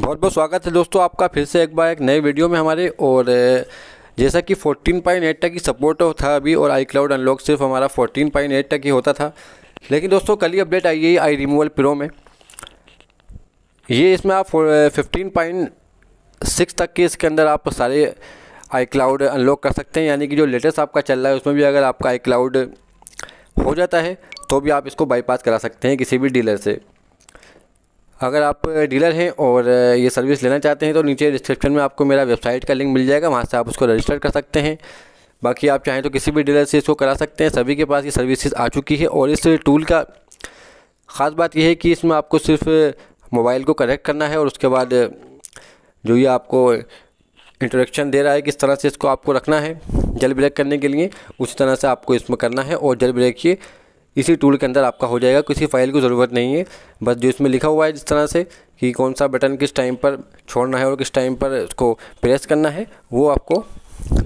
बहुत बहुत स्वागत है दोस्तों आपका फिर से एक बार एक नए वीडियो में हमारे और जैसा कि एट तक की सपोर्ट था अभी और आई क्लाउड अनलॉक सिर्फ हमारा एट तक ही होता था लेकिन दोस्तों कल ही अपडेट आई है आई रिमूवल प्रो में ये इसमें आप फिफ्टीन पॉइंट सिक्स तक के इसके अंदर आप सारे आई क्लाउड अनलॉक कर सकते हैं यानी कि जो लेटेस्ट आपका चल रहा है उसमें भी अगर आपका आई क्लाउड हो जाता है तो भी आप इसको बाईपास करा सकते हैं किसी भी डीलर से अगर आप डीलर हैं और ये सर्विस लेना चाहते हैं तो नीचे डिस्क्रिप्शन में आपको मेरा वेबसाइट का लिंक मिल जाएगा वहाँ से आप उसको रजिस्टर कर सकते हैं बाकी आप चाहें तो किसी भी डीलर से इसको करा सकते हैं सभी के पास ये सर्विसेज आ चुकी है और इस टूल का ख़ास बात यह है कि इसमें आपको सिर्फ मोबाइल को कनेक्ट करना है और उसके बाद जो ये आपको इंट्रोडक्शन दे रहा है किस तरह से इसको आपको रखना है जल ब्रेक करने के लिए उस तरह से आपको इसमें करना है और जल ब्रेक ये इसी टूल के अंदर आपका हो जाएगा किसी फाइल की ज़रूरत नहीं है बस जो इसमें लिखा हुआ है जिस तरह से कि कौन सा बटन किस टाइम पर छोड़ना है और किस टाइम पर उसको प्रेस करना है वो आपको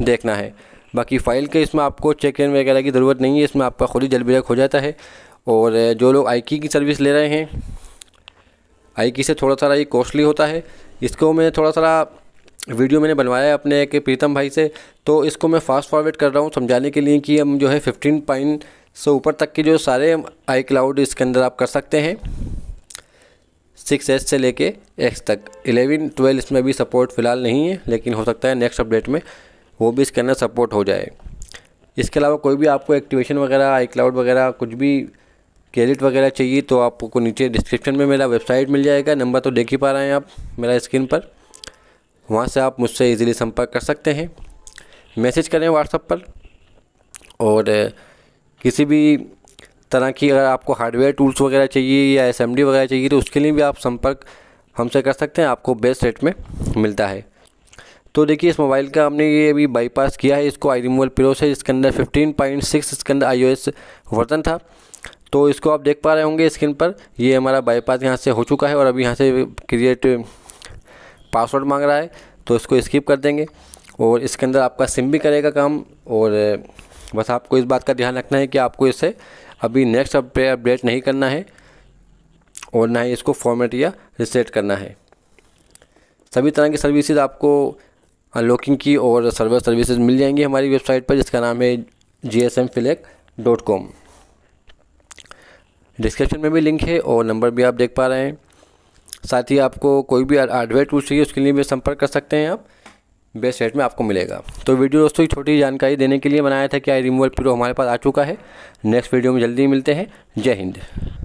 देखना है बाकी फ़ाइल के इसमें आपको चेक इन वगैरह की ज़रूरत नहीं है इसमें आपका खुद ही जल हो जाता है और जो लोग आई की सर्विस ले रहे हैं आई की से थोड़ा सा ये कॉस्टली होता है इसको मैं थोड़ा सा वीडियो मैंने बनवाया है अपने एक प्रीतम भाई से तो इसको मैं फास्ट फॉरवर्ड कर रहा हूँ समझाने के लिए कि हम जो है फिफ्टीन पॉइंट सो ऊपर तक के जो सारे आई क्लाउड इसके अंदर आप कर सकते हैं सिक्स एस से लेके एक्स तक एलेवन ट्वेल्व इसमें भी सपोर्ट फ़िलहाल नहीं है लेकिन हो सकता है नेक्स्ट अपडेट में वो भी इसके अंदर सपोर्ट हो जाए इसके अलावा कोई भी आपको एक्टिवेशन वगैरह आई क्लाउड वगैरह कुछ भी क्रेडिट वगैरह चाहिए तो आपको नीचे डिस्क्रिप्शन में मेरा वेबसाइट मिल जाएगा नंबर तो देख ही पा रहे हैं आप मेरा स्क्रीन पर वहाँ से आप मुझसे इजीली संपर्क कर सकते हैं मैसेज करें व्हाट्सअप पर और किसी भी तरह की अगर आपको हार्डवेयर टूल्स वगैरह चाहिए या एस वगैरह चाहिए तो उसके लिए भी आप संपर्क हमसे कर सकते हैं आपको बेस्ट रेट में मिलता है तो देखिए इस मोबाइल का हमने ये अभी बाईपास किया है इसको आई रिमूवल प्रो से इसके अंदर 15.6 इसके अंदर आई वर्जन था तो इसको आप देख पा रहे होंगे स्क्रीन पर ये हमारा बाईपास यहाँ से हो चुका है और अभी यहाँ से क्रिएट पासवर्ड मांग रहा है तो इसको स्किप कर देंगे और इसके अंदर आपका सिम भी करेगा काम और बस आपको इस बात का ध्यान रखना है कि आपको इसे अभी नेक्स्ट अपडेट नहीं करना है और ना ही इसको फॉर्मेट या रिसेट करना है सभी तरह की सर्विसेज आपको अनलॉकिंग की और सर्वर सर्विसेज मिल जाएंगी हमारी वेबसाइट पर जिसका नाम है जी एस एम फिलेक डॉट कॉम डिस्क्रिप्शन में भी लिंक है और नंबर भी आप देख पा रहे हैं साथ ही आपको कोई भी हार्डवेयर रही चाहिए उसके लिए भी संपर्क कर सकते हैं आप बेस्ट रेट में आपको मिलेगा तो वीडियो दोस्तों की छोटी जानकारी देने के लिए बनाया था कि आई रिमूवल प्रो हमारे पास आ चुका है नेक्स्ट वीडियो में जल्दी मिलते हैं जय हिंद